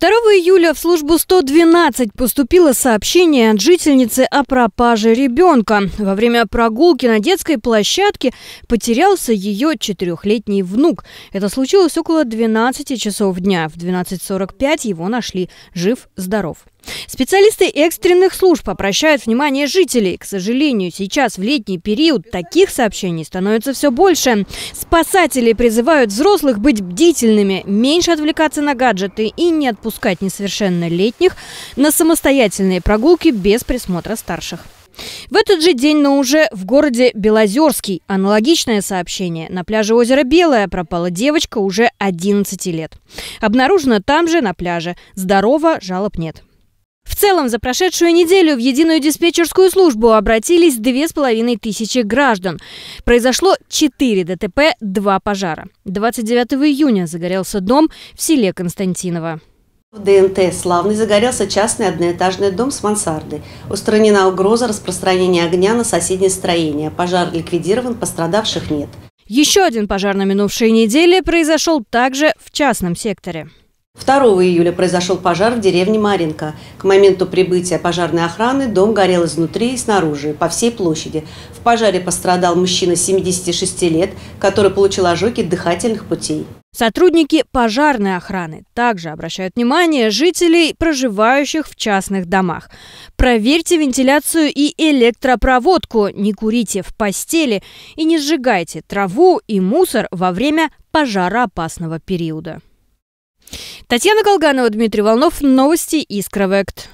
2 июля в службу 112 поступило сообщение от жительницы о пропаже ребенка. Во время прогулки на детской площадке потерялся ее четырехлетний внук. Это случилось около 12 часов дня. В 12.45 его нашли жив-здоров. Специалисты экстренных служб обращают внимание жителей. К сожалению, сейчас в летний период таких сообщений становится все больше. Спасатели призывают взрослых быть бдительными, меньше отвлекаться на гаджеты и не отпускать несовершеннолетних на самостоятельные прогулки без присмотра старших. В этот же день, но уже в городе Белозерский, аналогичное сообщение. На пляже озера Белое пропала девочка уже 11 лет. Обнаружена там же, на пляже. Здорово, жалоб нет. В целом, за прошедшую неделю в единую диспетчерскую службу обратились две с половиной тысячи граждан. Произошло 4 ДТП, 2 пожара. 29 июня загорелся дом в селе Константиново. В ДНТ «Славный» загорелся частный одноэтажный дом с мансардой. Устранена угроза распространения огня на соседнее строение. Пожар ликвидирован, пострадавших нет. Еще один пожар на минувшей неделе произошел также в частном секторе. 2 июля произошел пожар в деревне Маринка. К моменту прибытия пожарной охраны дом горел изнутри и снаружи, по всей площади. В пожаре пострадал мужчина 76 лет, который получил ожоги дыхательных путей. Сотрудники пожарной охраны также обращают внимание жителей, проживающих в частных домах. Проверьте вентиляцию и электропроводку, не курите в постели и не сжигайте траву и мусор во время пожароопасного периода. Татьяна Колганова, Дмитрий Волнов, новости Искровект.